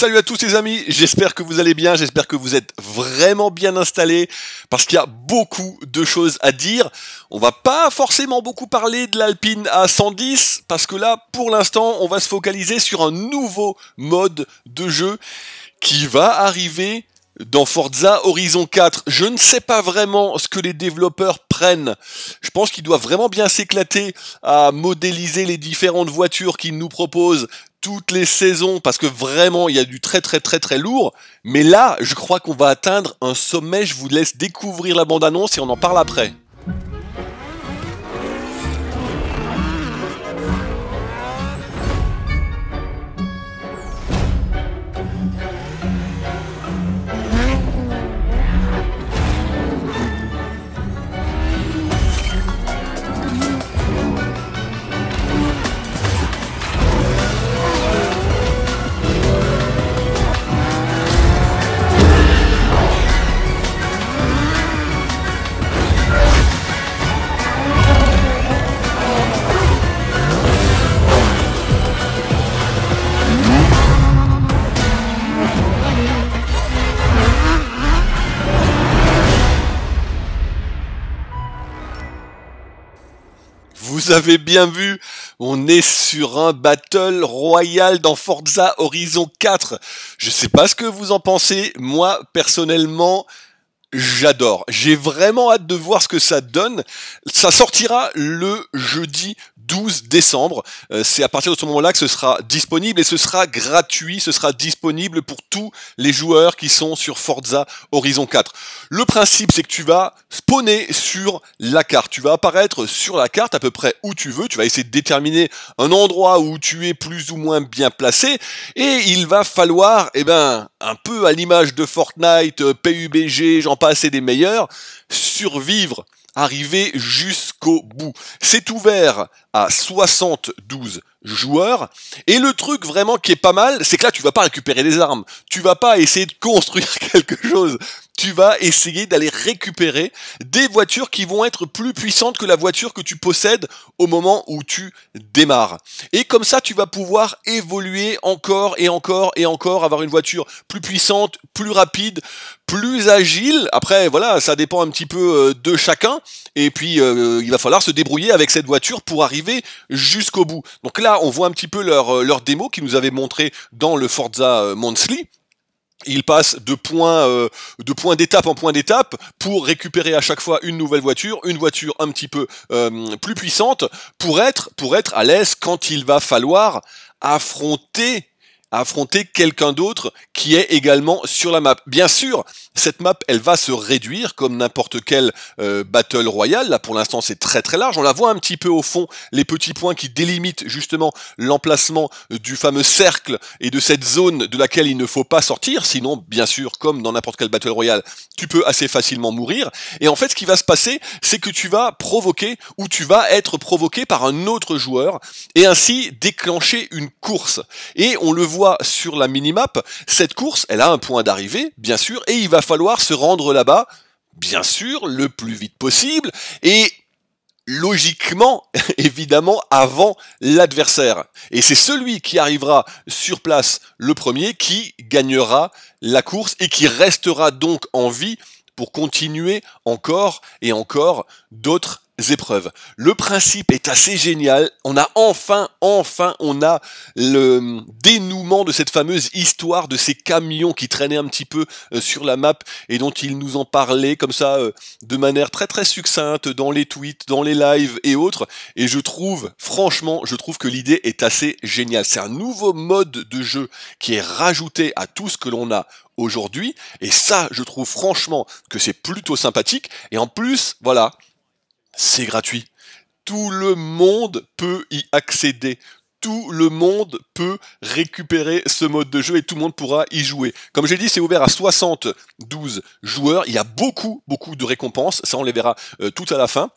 salut à tous les amis, j'espère que vous allez bien, j'espère que vous êtes vraiment bien installés, parce qu'il y a beaucoup de choses à dire. On va pas forcément beaucoup parler de l'Alpine A110, parce que là, pour l'instant, on va se focaliser sur un nouveau mode de jeu qui va arriver dans Forza Horizon 4. Je ne sais pas vraiment ce que les développeurs prennent. Je pense qu'ils doivent vraiment bien s'éclater à modéliser les différentes voitures qu'ils nous proposent toutes les saisons parce que vraiment il y a du très très très très lourd. Mais là, je crois qu'on va atteindre un sommet. Je vous laisse découvrir la bande-annonce et on en parle après. vous avez bien vu, on est sur un battle royal dans Forza Horizon 4. Je sais pas ce que vous en pensez, moi personnellement, j'adore. J'ai vraiment hâte de voir ce que ça donne. Ça sortira le jeudi 12 décembre. Euh, c'est à partir de ce moment-là que ce sera disponible et ce sera gratuit, ce sera disponible pour tous les joueurs qui sont sur Forza Horizon 4. Le principe, c'est que tu vas spawner sur la carte. Tu vas apparaître sur la carte à peu près où tu veux. Tu vas essayer de déterminer un endroit où tu es plus ou moins bien placé et il va falloir, eh ben, un peu à l'image de Fortnite, euh, PUBG, j'en passe et des meilleurs, survivre arriver jusqu'au bout. C'est ouvert à 72 joueurs. Et le truc vraiment qui est pas mal, c'est que là, tu vas pas récupérer des armes. Tu vas pas essayer de construire quelque chose tu vas essayer d'aller récupérer des voitures qui vont être plus puissantes que la voiture que tu possèdes au moment où tu démarres. Et comme ça, tu vas pouvoir évoluer encore et encore et encore, avoir une voiture plus puissante, plus rapide, plus agile. Après, voilà, ça dépend un petit peu euh, de chacun. Et puis, euh, euh, il va falloir se débrouiller avec cette voiture pour arriver jusqu'au bout. Donc là, on voit un petit peu leur, leur démo qu'ils nous avaient montré dans le Forza Monthly il passe de point euh, de d'étape en point d'étape pour récupérer à chaque fois une nouvelle voiture, une voiture un petit peu euh, plus puissante pour être pour être à l'aise quand il va falloir affronter à affronter quelqu'un d'autre qui est également sur la map. Bien sûr, cette map, elle va se réduire comme n'importe quelle euh, battle royale. Là, pour l'instant, c'est très très large. On la voit un petit peu au fond, les petits points qui délimitent justement l'emplacement euh, du fameux cercle et de cette zone de laquelle il ne faut pas sortir. Sinon, bien sûr, comme dans n'importe quelle battle royale, tu peux assez facilement mourir. Et en fait, ce qui va se passer, c'est que tu vas provoquer ou tu vas être provoqué par un autre joueur et ainsi déclencher une course. Et on le voit sur la minimap, cette course, elle a un point d'arrivée, bien sûr, et il va falloir se rendre là-bas, bien sûr, le plus vite possible, et logiquement, évidemment, avant l'adversaire. Et c'est celui qui arrivera sur place le premier qui gagnera la course et qui restera donc en vie pour continuer encore et encore d'autres épreuves. Le principe est assez génial. On a enfin, enfin, on a le dénouement de cette fameuse histoire de ces camions qui traînaient un petit peu euh, sur la map et dont ils nous en parlaient comme ça euh, de manière très très succincte dans les tweets, dans les lives et autres. Et je trouve, franchement, je trouve que l'idée est assez géniale. C'est un nouveau mode de jeu qui est rajouté à tout ce que l'on a aujourd'hui. Et ça, je trouve franchement que c'est plutôt sympathique. Et en plus, voilà, c'est gratuit. Tout le monde peut y accéder. Tout le monde peut récupérer ce mode de jeu et tout le monde pourra y jouer. Comme j'ai dit, c'est ouvert à 72 joueurs. Il y a beaucoup, beaucoup de récompenses. Ça, on les verra euh, tout à la fin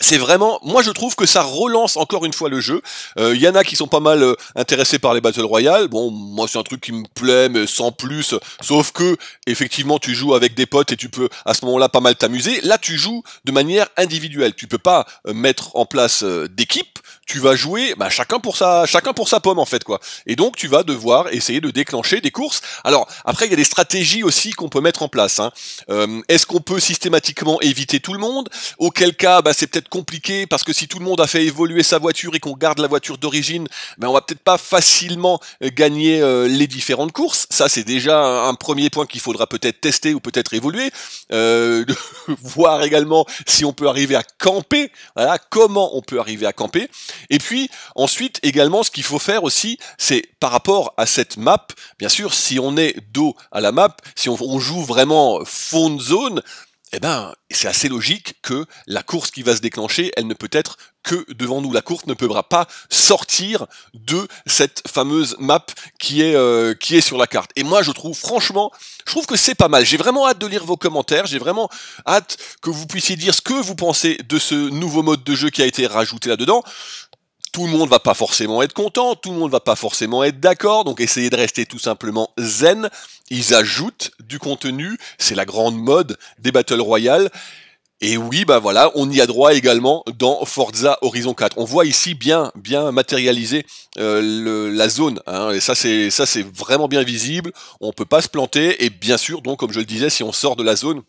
c'est vraiment, moi je trouve que ça relance encore une fois le jeu. Il euh, y en a qui sont pas mal euh, intéressés par les Battle Royale. Bon, moi c'est un truc qui me plaît, mais sans plus. Sauf que, effectivement, tu joues avec des potes et tu peux à ce moment-là pas mal t'amuser. Là, tu joues de manière individuelle. Tu peux pas euh, mettre en place d'équipe. Tu vas jouer, bah, chacun pour sa, chacun pour sa pomme en fait quoi. Et donc tu vas devoir essayer de déclencher des courses. Alors après, il y a des stratégies aussi qu'on peut mettre en place. Hein. Est-ce qu'on peut systématiquement éviter tout le monde Auquel cas, bah, c'est peut-être compliqué parce que si tout le monde a fait évoluer sa voiture et qu'on garde la voiture d'origine, ben on va peut-être pas facilement euh, gagner euh, les différentes courses. Ça, c'est déjà un, premier point qu'il faudra peut-être tester ou peut-être évoluer. Euh, voir également si on peut arriver à camper. Voilà, comment on peut arriver à camper. Et puis ensuite, également, ce qu'il faut faire aussi, c'est par rapport à cette map, bien sûr, si on est dos à la map, si on, on joue vraiment fond de zone, eh ben, c'est assez logique que la course qui va se déclencher, elle ne peut être que devant nous. La course ne pourra pas sortir de cette fameuse map qui est, euh, qui est sur la carte. Et moi, je trouve, franchement, je trouve que c'est pas mal. J'ai vraiment hâte de lire vos commentaires. J'ai vraiment hâte que vous puissiez dire ce que vous pensez de ce nouveau mode de jeu qui a été rajouté là-dedans tout le monde va pas forcément être content, tout le monde va pas forcément être d'accord, donc essayez de rester tout simplement zen. Ils ajoutent du contenu, c'est la grande mode des Battle Royale. Et oui, bah voilà, on y a droit également dans Forza Horizon 4. On voit ici bien, bien matérialiser euh, la zone. Hein, et ça, c'est ça, c'est vraiment bien visible. On peut pas se planter. Et bien sûr, donc, comme je le disais, si on sort de la zone,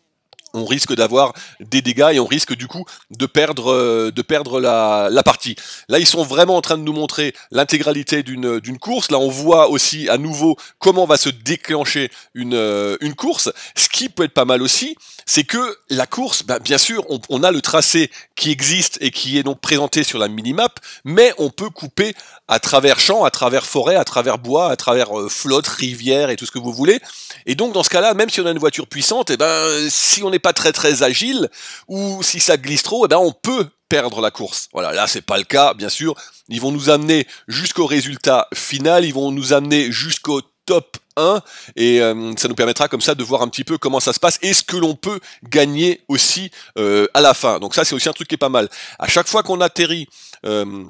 on risque d'avoir des dégâts et on risque du coup de perdre, euh, de perdre la, partie. Là, ils sont vraiment en train de nous montrer l'intégralité d'une course. Là, on voit aussi à nouveau comment va se déclencher euh, une, course. Ce qui peut être pas mal aussi, c'est que la course, bah, bien sûr, on, a le tracé qui existe et qui est donc présenté sur la minimap, mais on peut couper à travers champs, à travers forêt, à travers bois, à travers euh, flotte, rivière et tout ce que vous voulez. Et donc, dans ce cas-là, même si on a une voiture puissante, et eh ben, si on est pas très très agile, ou si ça glisse trop, eh ben on peut perdre la course. Voilà, là c'est pas le cas, bien sûr. Ils vont nous amener jusqu'au résultat final, ils vont nous amener jusqu'au top 1 et euh, ça nous permettra comme ça de voir un petit peu comment ça se passe et ce que l'on peut gagner aussi euh, à la fin. Donc ça c'est aussi un truc qui est pas mal. À chaque fois qu'on atterrit euh,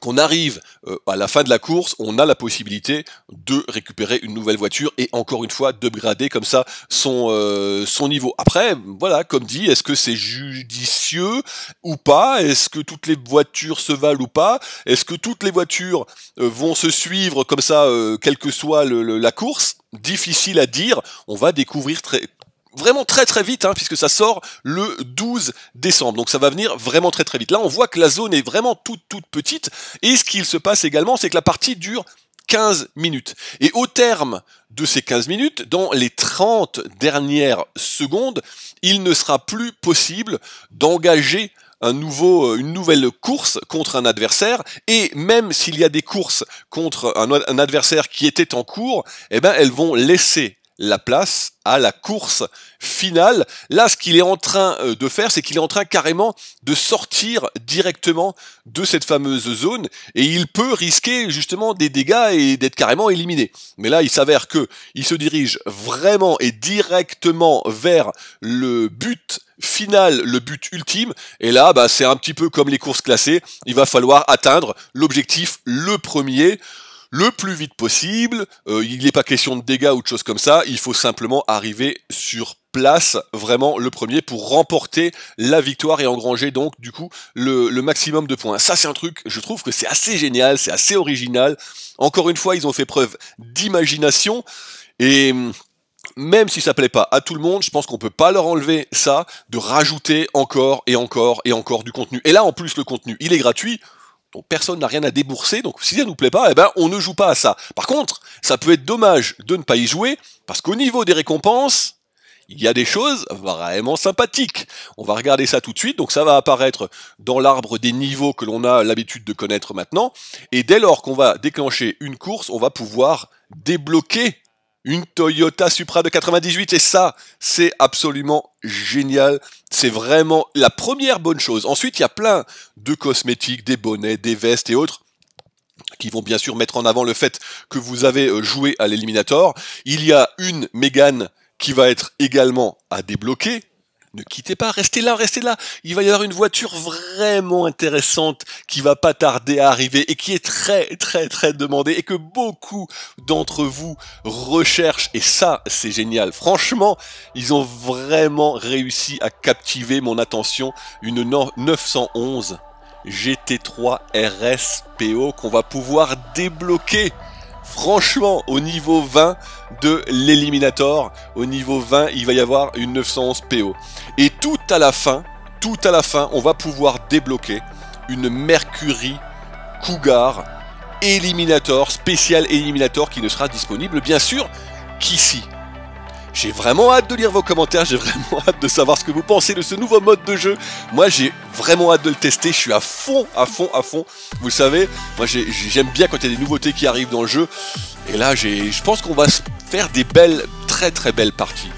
qu'on arrive euh, à la fin de la course, on a la possibilité de récupérer une nouvelle voiture et encore une fois d'upgrader comme ça son, euh, son niveau. Après, voilà, comme dit, est-ce que c'est judicieux ou pas Est-ce que toutes les voitures se valent ou pas Est-ce que toutes les voitures euh, vont se suivre comme ça, quelle que soit la course Difficile à dire, on va découvrir très vraiment très très vite, hein, puisque ça sort le 12 décembre. Donc ça va venir vraiment très très vite. Là, on voit que la zone est vraiment toute toute petite. Et ce qu'il se passe également, c'est que la partie dure 15 minutes. Et au terme de ces 15 minutes, dans les 30 dernières secondes, il ne sera plus possible d'engager un nouveau, euh, une nouvelle course contre un adversaire, et même s'il y a des courses contre un, adversaire qui était en cours, eh ben elles vont laisser la place à la course finale. Là, ce qu'il est en train euh, de faire, c'est qu'il est en train carrément de sortir directement de cette fameuse zone et il peut risquer justement des dégâts et d'être carrément éliminé. Mais là, il s'avère que il se dirige vraiment et directement vers le but final, le but ultime. Et là, bah, c'est un petit peu comme les courses classées. Il va falloir atteindre l'objectif le premier le plus vite possible. Euh, il n'est pas question de dégâts ou de choses comme ça. Il faut simplement arriver sur place vraiment le premier pour remporter la victoire et engranger donc du coup le, maximum de points. Ça c'est un truc, je trouve que c'est assez génial, c'est assez original. Encore une fois, ils ont fait preuve d'imagination et même si ça plaît pas à tout le monde, je pense qu'on peut pas leur enlever ça de rajouter encore et encore et encore du contenu. Et là en plus le contenu, il est gratuit donc personne n'a rien à débourser, donc si ça nous plaît pas, eh ben on ne joue pas à ça. Par contre, ça peut être dommage de ne pas y jouer, parce qu'au niveau des récompenses, il y a des choses vraiment sympathiques. On va regarder ça tout de suite, donc ça va apparaître dans l'arbre des niveaux que l'on a l'habitude de connaître maintenant, et dès lors qu'on va déclencher une course, on va pouvoir débloquer une Toyota Supra de 98 et ça, c'est absolument génial. C'est vraiment la première bonne chose. Ensuite, il y a plein de cosmétiques, des bonnets, des vestes et autres qui vont bien sûr mettre en avant le fait que vous avez euh, joué à l'Eliminator. Il y a une Mégane qui va être également à débloquer, ne quittez pas, restez là, restez là. Il va y avoir une voiture vraiment intéressante qui va pas tarder à arriver et qui est très très très demandée et que beaucoup d'entre vous recherchent. Et ça, c'est génial. Franchement, ils ont vraiment réussi à captiver mon attention. Une 911 GT3 RS PO qu'on va pouvoir débloquer franchement, au niveau 20 de l'Eliminator, au niveau 20, il va y avoir une 911 PO. Et tout à la fin, tout à la fin, on va pouvoir débloquer une Mercury Cougar Eliminator, spécial Eliminator, qui ne sera disponible, bien sûr, qu'ici. J'ai vraiment hâte de lire vos commentaires, j'ai vraiment hâte de savoir ce que vous pensez de ce nouveau mode de jeu. Moi, j'ai vraiment hâte de le tester, je suis à fond, à fond, à fond. Vous savez, moi j'aime bien quand il y a des nouveautés qui arrivent dans le jeu. Et là, je pense qu'on va faire des belles, très très belles parties.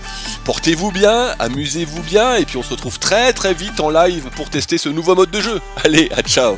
Portez-vous bien, amusez-vous bien, et puis on se retrouve très très vite en live pour tester ce nouveau mode de jeu. Allez, à ciao